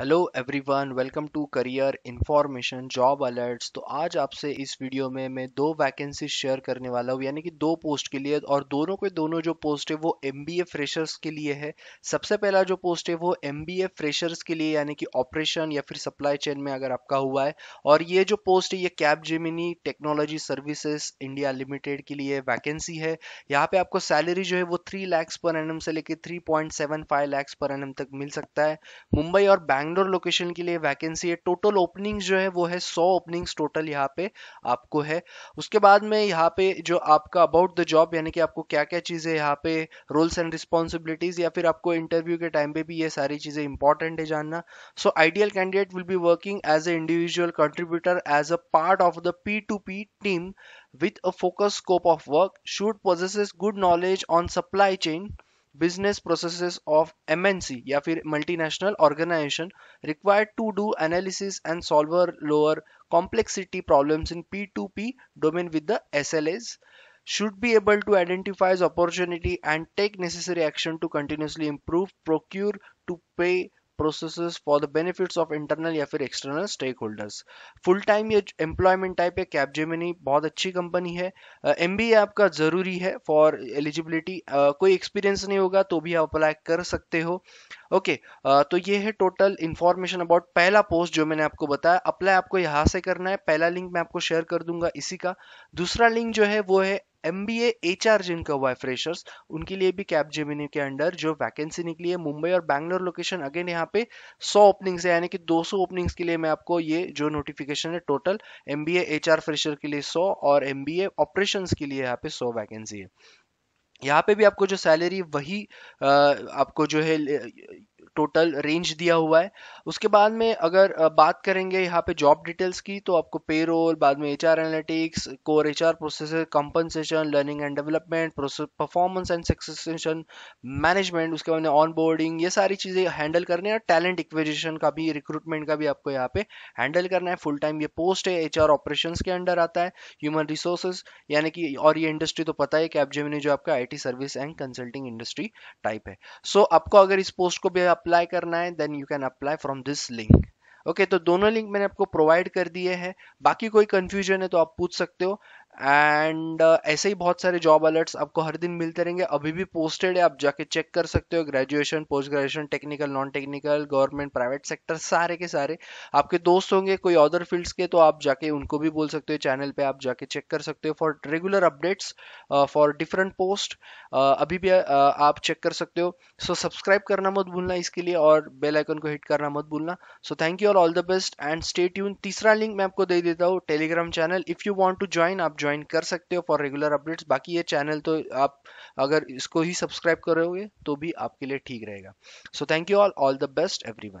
hello everyone welcome to career information job alerts तो आज आपसे इस वीडियो में मैं दो वैकेंसी शेयर करने वाला हूँ यानी कि दो पोस्ट के लिए और दोनों के दोनों जो पोस्ट है वो एम बी ए फ्रेशर्स के लिए है सबसे पहला जो पोस्ट है वो एम बी ए फ्रेशर्स के लिए यानी कि ऑपरेशन या फिर सप्लाई चेन में अगर आपका हुआ है और ये जो पोस्ट है ये Capgemini technology services India limited के लिए वैकेंसी है यहाँ पे आपको सैलरी जो है वो थ्री लैक्स पर एन से लेकर three point seven five lakhs per annum तक मिल सकता है मुंबई और बैंक बैंगलोर लोकेशन के लिए वैकेंसी है टोटल ओपनिंग्स जो है वो है सौ ओपनिंग्स टोटल यहाँ पे आपको है उसके बाद में यहाँ पे जो आपका अबाउट द जॉब यानी कि आपको क्या क्या चीज़ें यहाँ पे रोल्स एंड रिस्पॉन्सिबिलिटीज या फिर आपको इंटरव्यू के टाइम पे भी ये सारी चीज़ें इंपॉर्टेंट है जानना so ideal candidate will be working as a individual contributor as a part of the P to P team with a focus scope of work should possesses good knowledge on supply chain Business processes of MNC, या फिर organisation, required to do analysis and solve lower complexity problems in P2P domain with the SLAs, should be able to identify opportunity and take necessary action to continuously improve procure to pay process for the benefits of internal या फिर external stakeholders full time ये employment type है Capgemini बहुत अच्छी company है एम uh, आपका ज़रूरी है फॉर एलिजिबिलिटी uh, कोई एक्सपीरियंस नहीं होगा तो भी आप अप्लाई कर सकते हो ओके okay, uh, तो ये है टोटल इन्फॉर्मेशन अबाउट पहला पोस्ट जो मैंने आपको बताया अप्लाई आपको यहाँ से करना है पहला लिंक मैं आपको शेयर कर दूंगा इसी का दूसरा लिंक जो है वो है एम बी एच आर जिनका हुआ है फ्रेशर्स उनके लिए भी कैप जेमिनी के अंडर जो वैकेंसी निकली है मुंबई और बैंगलोर लोकेशन अगेन यहाँ पे 100 ओपनिंग्स है यानी कि 200 ओपनिंग्स के लिए मैं आपको ये जो नोटिफिकेशन है total M B H R fresher के लिए 100 और एम बी एपरेशन के लिए यहाँ पे 100 वैकेंसी है यहाँ पे भी आपको जो सैलरी वही आ, आपको जो है टोटल रेंज दिया हुआ है उसके बाद में अगर बात करेंगे यहाँ पे जॉब डिटेल्स की तो आपको पेरोल बाद में HR analytics core HR R processor compensation learning and development performance and succession management उसके बाद में ऑन बोर्डिंग ये सारी चीज़ें हैंडल करनी है और टैलेंट इक्वेजिशन का भी रिक्रूटमेंट का भी आपको यहाँ पे हैंडल करना है फुल टाइम ये पोस्ट है एच आर के अंडर आता है ह्यूमन रिसोर्सेज यानी कि और ये इंडस्ट्री तो पता है कैपजेमिनी जो आपका IT service and consulting industry type है सो so, आपको अगर इस पोस्ट को भी अप्लाई अप्लाई करना है then you can apply from this link okay तो दोनों लिंक मैंने आपको प्रोवाइड कर दिए हैं बाकी कोई कंफ्यूजन है तो आप पूछ सकते हो एंड uh, ऐसे ही बहुत सारे जॉब अलर्ट्स आपको हर दिन मिलते रहेंगे अभी भी पोस्टेड है आप जाके चेक कर सकते हो graduation post graduation technical non technical government private sector सारे के सारे आपके दोस्त होंगे कोई अदर फील्ड्स के तो आप जाके उनको भी बोल सकते हो चैनल पे आप जाके चेक कर सकते हो for regular updates for different post अभी भी uh, आप चेक कर सकते हो सो सब्सक्राइब करना मत भूलना इसके लिए और बेलाइकन को हिट करना मत भूलना so thank you all all the best and stay tune तीसरा लिंक मैं आपको दे देता हूँ Telegram channel if you want to join आप ज्वाइन ज्वाइन कर सकते हो फॉर रेगुलर अपडेट्स बाकी ये चैनल तो आप अगर इसको ही सब्सक्राइब करोगे तो भी आपके लिए ठीक रहेगा so thank you all all the best every